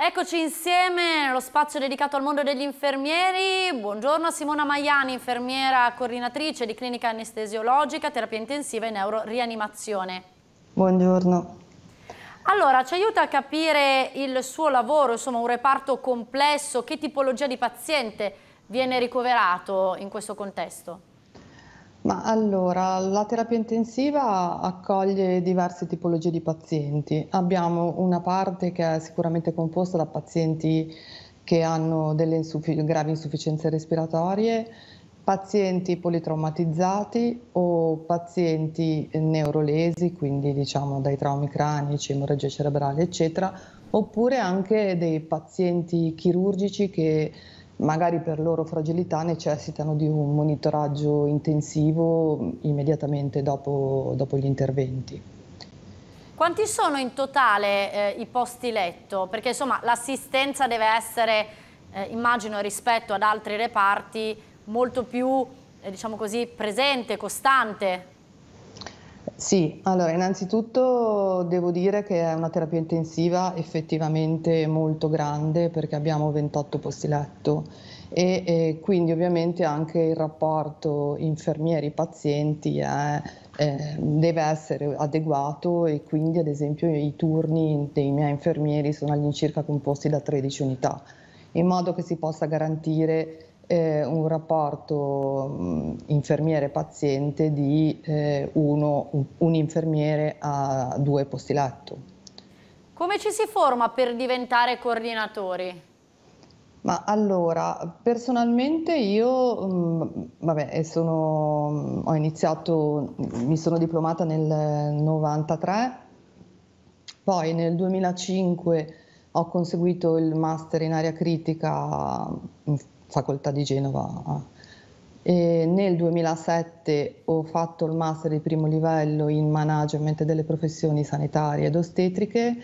Eccoci insieme nello spazio dedicato al mondo degli infermieri. Buongiorno a Simona Maiani, infermiera coordinatrice di clinica anestesiologica, terapia intensiva e neurorianimazione. Buongiorno. Allora, ci aiuta a capire il suo lavoro, insomma un reparto complesso, che tipologia di paziente viene ricoverato in questo contesto? Ma allora, la terapia intensiva accoglie diverse tipologie di pazienti. Abbiamo una parte che è sicuramente composta da pazienti che hanno delle insuffi- gravi insufficienze respiratorie, pazienti politraumatizzati o pazienti neurolesi, quindi diciamo dai traumi cranici, emorragie cerebrali, eccetera, oppure anche dei pazienti chirurgici che magari per loro fragilità necessitano di un monitoraggio intensivo immediatamente dopo, dopo gli interventi. Quanti sono in totale eh, i posti letto? Perché insomma l'assistenza deve essere, eh, immagino rispetto ad altri reparti, molto più eh, diciamo così, presente, costante. Sì, allora innanzitutto devo dire che è una terapia intensiva effettivamente molto grande perché abbiamo 28 posti letto e, e quindi ovviamente anche il rapporto infermieri-pazienti è, eh, deve essere adeguato e quindi ad esempio i turni dei miei infermieri sono all'incirca composti da 13 unità in modo che si possa garantire eh, un rapporto mm, infermiere-paziente di eh, uno, un infermiere a due posti letto. Come ci si forma per diventare coordinatori? Ma allora, personalmente io mh, mm, vabbè, sono, ho iniziato, mi sono diplomata nel 1993, poi nel 2005 ho conseguito il master in area critica in mm, facoltà di Genova. E nel 2007 ho fatto il master di primo livello in management delle professioni sanitarie ed ostetriche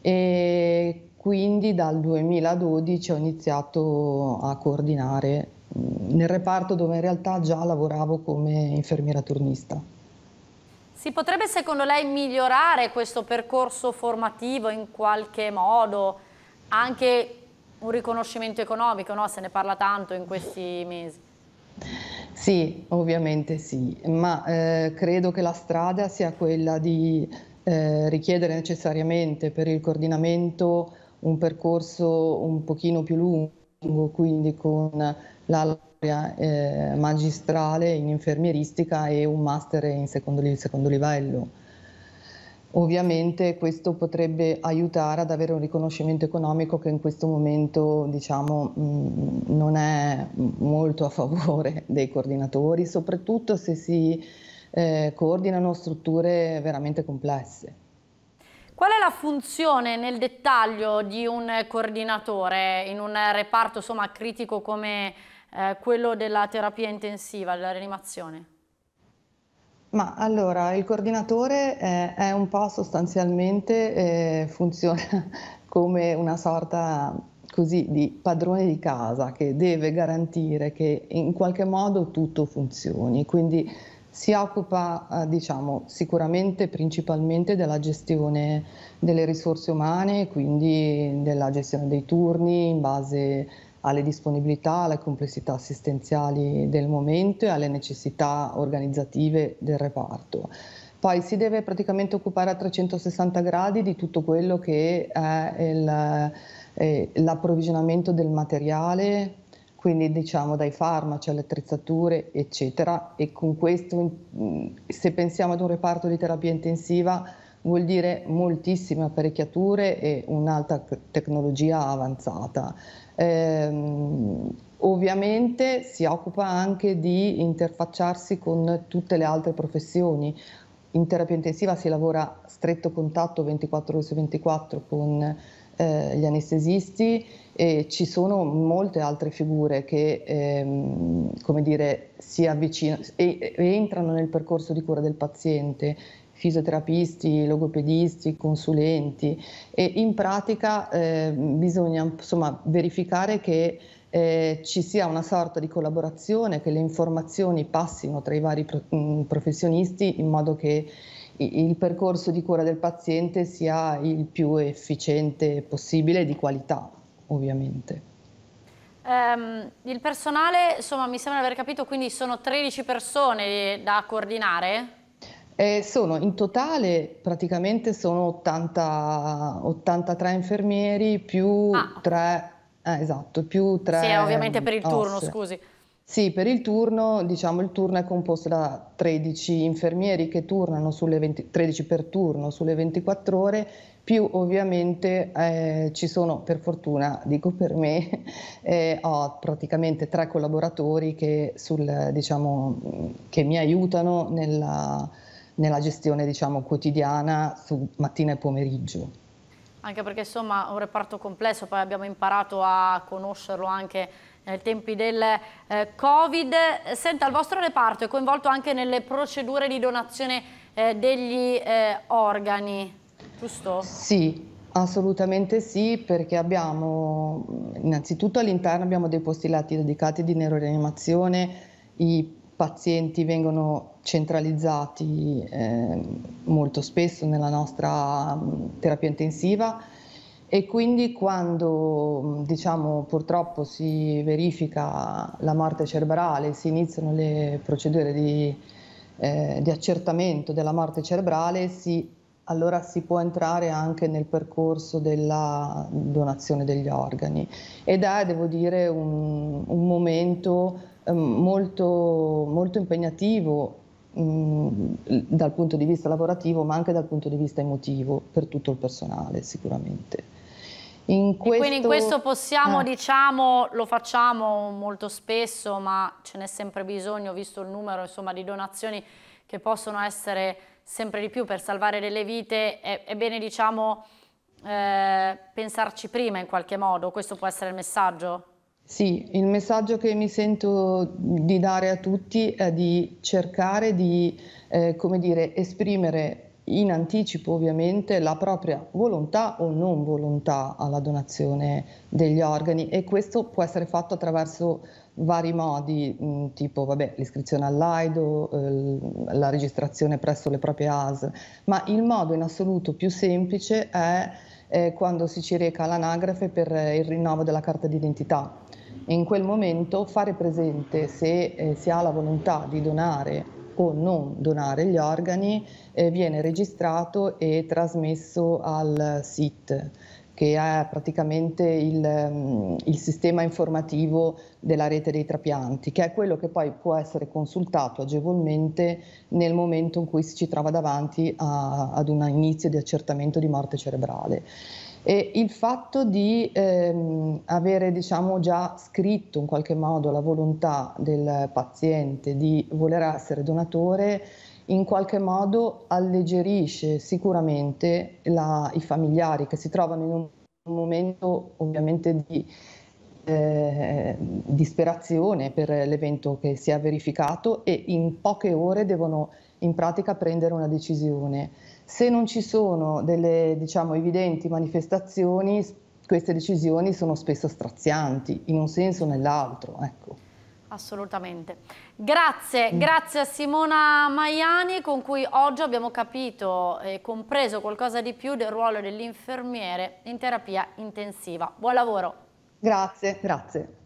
e quindi dal 2012 ho iniziato a coordinare nel reparto dove in realtà già lavoravo come infermiera turnista. Si potrebbe secondo lei migliorare questo percorso formativo in qualche modo, anche un riconoscimento economico, no? se ne parla tanto in questi mesi. Sì, ovviamente sì, ma eh, credo che la strada sia quella di eh, richiedere necessariamente per il coordinamento un percorso un pochino più lungo, quindi con la laurea eh, magistrale in infermieristica e un master in secondo, secondo livello Ovviamente questo potrebbe aiutare ad avere un riconoscimento economico che in questo momento diciamo, mm, non è molto a favore dei coordinatori, soprattutto se si eh, coordinano strutture veramente complesse. Qual è la funzione nel dettaglio di un coordinatore in un reparto insomma, critico come eh, quello della terapia intensiva, della rianimazione? Ma allora, il coordinatore eh, è un po' sostanzialmente, eh, funziona come una sorta così di padrone di casa che deve garantire che in qualche modo tutto funzioni, quindi si occupa eh, diciamo, sicuramente principalmente della gestione delle risorse umane, quindi della gestione dei turni in base alle disponibilità, alle complessità assistenziali del momento e alle necessità organizzative del reparto. Poi si deve praticamente occupare a 360 gradi di tutto quello che è eh, l'approvvigionamento del materiale, quindi diciamo dai farmaci alle attrezzature, eccetera. E con questo, se pensiamo ad un reparto di terapia intensiva, vuol dire moltissime apparecchiature e un'alta tecnologia avanzata. Ehm, ovviamente si occupa anche di interfacciarsi con tutte le altre professioni. In terapia intensiva si lavora stretto contatto 24 ore su 24 con eh, gli anestesisti e ci sono molte altre figure che ehm, come dire, si avvicinano e, e entrano nel percorso di cura del paziente fisioterapisti, logopedisti, consulenti e in pratica eh, bisogna insomma, verificare che eh, ci sia una sorta di collaborazione, che le informazioni passino tra i vari pro- mm, professionisti in modo che il percorso di cura del paziente sia il più efficiente possibile di qualità, ovviamente. Um, il personale, insomma, mi sembra di aver capito, quindi sono 13 persone eh, da coordinare? Eh, sono in totale praticamente sono 80, 83 infermieri più ah. 3 eh, esatto, più 3 Sì, ovviamente per il turno, scusi. Sì, per il turno, diciamo, il turno è composto da 13 infermieri che turnano sulle 20, 13 per turno sulle 24 ore, più ovviamente eh, ci sono, per fortuna, dico per me, eh, ho praticamente tre collaboratori che, sul, diciamo, che mi aiutano nella, nella gestione diciamo, quotidiana su mattina e pomeriggio. Anche perché insomma è un reparto complesso, poi abbiamo imparato a conoscerlo anche nei tempi del eh, Covid. Senta, il vostro reparto è coinvolto anche nelle procedure di donazione eh, degli eh, organi, giusto? Sì, Assolutamente sì, perché abbiamo innanzitutto all'interno abbiamo dei posti dedicati di neuroreanimazione, i pazienti vengono centralizzati eh, molto spesso nella nostra mm, terapia intensiva e quindi quando mm, diciamo, purtroppo si verifica la morte cerebrale, si iniziano le procedure di, eh, di accertamento della morte cerebrale, si, allora si può entrare anche nel percorso della donazione degli organi ed è, devo dire, un, un momento Ehm, molto, molto impegnativo mm, dal punto di vista lavorativo ma anche dal punto di vista emotivo per tutto il personale sicuramente. In questo... quindi in questo possiamo, ah. diciamo, lo facciamo molto spesso, ma ce n'è sempre bisogno, visto il numero insomma, di donazioni che possono essere sempre di più per salvare delle vite, è, è bene diciamo, eh, pensarci prima in qualche modo, questo può essere il messaggio? Sì, il messaggio che mi sento di dare a tutti è di cercare di, eh, come dire, esprimere in anticipo ovviamente la propria volontà o non volontà alla donazione degli organi e questo può essere fatto attraverso vari modi, mh, mm, tipo vabbè, l'iscrizione all'AIDO, eh, la registrazione presso le proprie AS, ma il modo in assoluto più semplice è eh, quando si ci reca all'anagrafe per il rinnovo della carta d'identità in quel momento fare presente se eh, si ha la volontà di donare o non donare gli organi eh, viene registrato e trasmesso al SIT che è praticamente il, mm, il, sistema informativo della rete dei trapianti, che è quello che poi può essere consultato agevolmente nel momento in cui si ci trova davanti a, ad un inizio di accertamento di morte cerebrale. E il fatto di ehm, avere diciamo, già scritto in qualche modo la volontà del paziente di voler essere donatore in qualche modo alleggerisce sicuramente la, i familiari che si trovano in un momento ovviamente di eh, disperazione per l'evento che si è verificato e in poche ore devono in pratica prendere una decisione. Se non ci sono delle diciamo, evidenti manifestazioni, queste decisioni sono spesso strazianti, in un senso o nell'altro. Ecco. Assolutamente. Grazie, mm. grazie a Simona Maiani con cui oggi abbiamo capito e compreso qualcosa di più del ruolo dell'infermiere in terapia intensiva. Buon lavoro. Grazie, grazie.